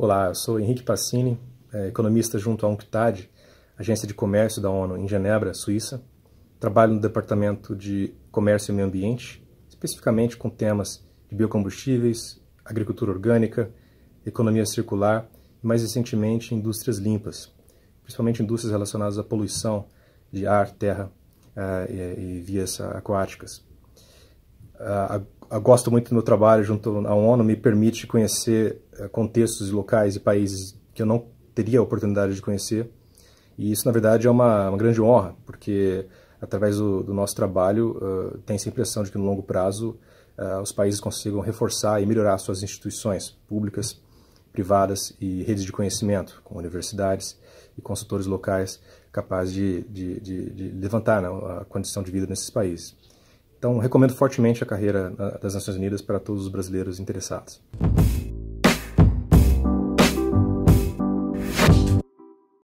Olá, eu sou Henrique Passini, é, economista junto à UNCTAD, Agência de Comércio da ONU em Genebra, Suíça. Trabalho no Departamento de Comércio e Meio Ambiente, especificamente com temas de biocombustíveis, agricultura orgânica, economia circular e, mais recentemente, indústrias limpas, principalmente indústrias relacionadas à poluição de ar, terra é, e, e vias aquáticas. Ah, a, gosto muito do meu trabalho junto à ONU, me permite conhecer eh, contextos locais e países que eu não teria a oportunidade de conhecer. E isso, na verdade, é uma, uma grande honra, porque através do, do nosso trabalho uh, tem-se a impressão de que, no longo prazo, uh, os países consigam reforçar e melhorar suas instituições públicas, privadas e redes de conhecimento, com universidades e consultores locais capazes de, de, de, de levantar né, a condição de vida nesses países. Então, recomendo fortemente a carreira das Nações Unidas para todos os brasileiros interessados.